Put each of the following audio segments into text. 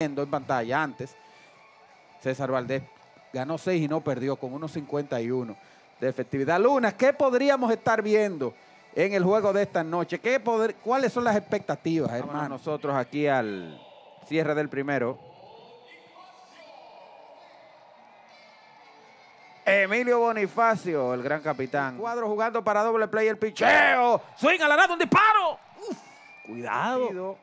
viendo en pantalla antes, César Valdés ganó 6 y no perdió con 1.51 de efectividad. Luna, ¿qué podríamos estar viendo en el juego de esta noche? ¿Qué poder, ¿Cuáles son las expectativas, hermano? Nosotros aquí al cierre del primero. Emilio Bonifacio, el gran capitán. cuadro jugando para doble play, el picheo. Swing la nada, un disparo. Uf, cuidado.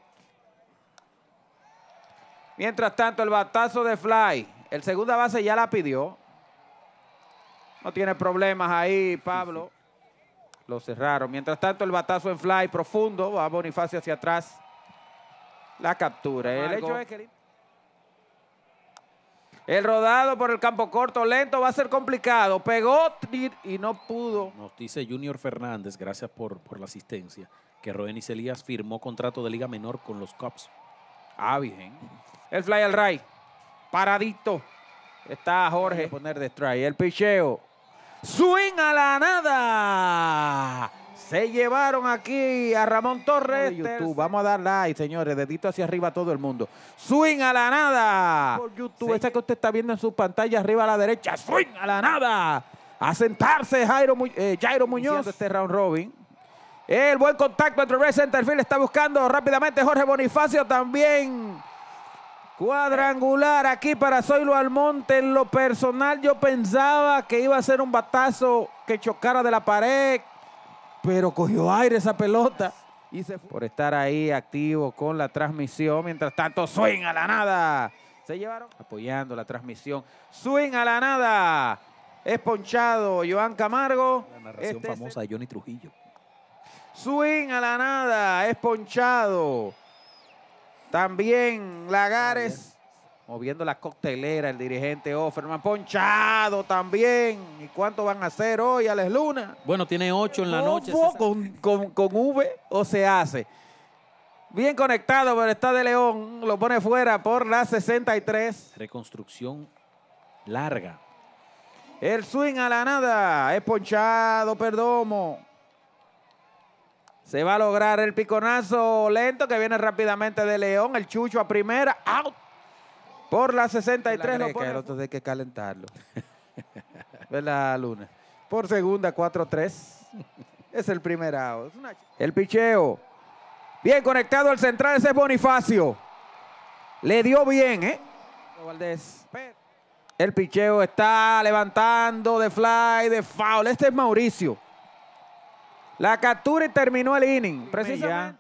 Mientras tanto, el batazo de Fly. El segunda base ya la pidió. No tiene problemas ahí, Pablo. Lo cerraron. Mientras tanto, el batazo en Fly profundo. Va Bonifacio hacia atrás. La captura. El hecho es que... El rodado por el campo corto, lento, va a ser complicado. Pegó y no pudo. Nos dice Junior Fernández, gracias por, por la asistencia, que y Celías firmó contrato de Liga Menor con los Cubs. Ah, bien. El fly al right. Paradito. Está Jorge. poner de strike. El picheo. Swing a la nada. Se llevaron aquí a Ramón Torres. YouTube. Vamos a dar like, señores. Dedito hacia arriba a todo el mundo. Swing a la nada. Por YouTube. Esa que usted está viendo en su pantalla arriba a la derecha. Swing a la nada. A sentarse Jairo, eh, Muñoz. Muñoz. Este round robin. El buen contacto entre Red Centerfield está buscando rápidamente Jorge Bonifacio también. Cuadrangular aquí para Zoilo Almonte. En lo personal yo pensaba que iba a ser un batazo que chocara de la pared, pero cogió aire esa pelota. Y se Por estar ahí activo con la transmisión. Mientras tanto, swing a la nada. Se llevaron apoyando la transmisión. Swing a la nada. esponchado. Joan Camargo. La narración este famosa de Johnny Trujillo. Swing a la nada. esponchado. También Lagares moviendo la coctelera, el dirigente Offerman, ponchado también. ¿Y cuánto van a hacer hoy, a las Luna? Bueno, tiene ocho en la noche. Con, con, V o se hace? Bien conectado, pero está de León, lo pone fuera por la 63. Reconstrucción larga. El swing a la nada, es ponchado, Perdomo. Se va a lograr el piconazo lento que viene rápidamente de León. El Chucho a primera. Out. Por la 63. no greca, hay que calentarlo. la Luna? Por segunda, 4-3. Es el primer out. El picheo. Bien conectado al central. Ese es Bonifacio. Le dio bien, ¿eh? El picheo está levantando de fly, de foul. Este es Mauricio. La captura y terminó el inning. Precisamente.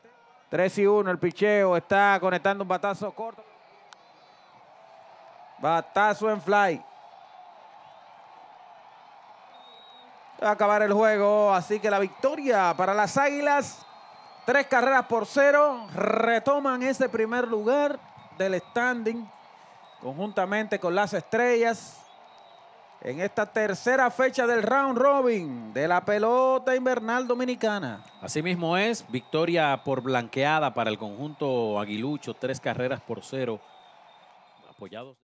3 y 1, el picheo está conectando un batazo corto. Batazo en fly. Va a acabar el juego, así que la victoria para las Águilas. Tres carreras por cero. Retoman ese primer lugar del standing conjuntamente con las Estrellas en esta tercera fecha del round robin de la pelota invernal dominicana. Así mismo es, victoria por blanqueada para el conjunto aguilucho, tres carreras por cero, apoyados.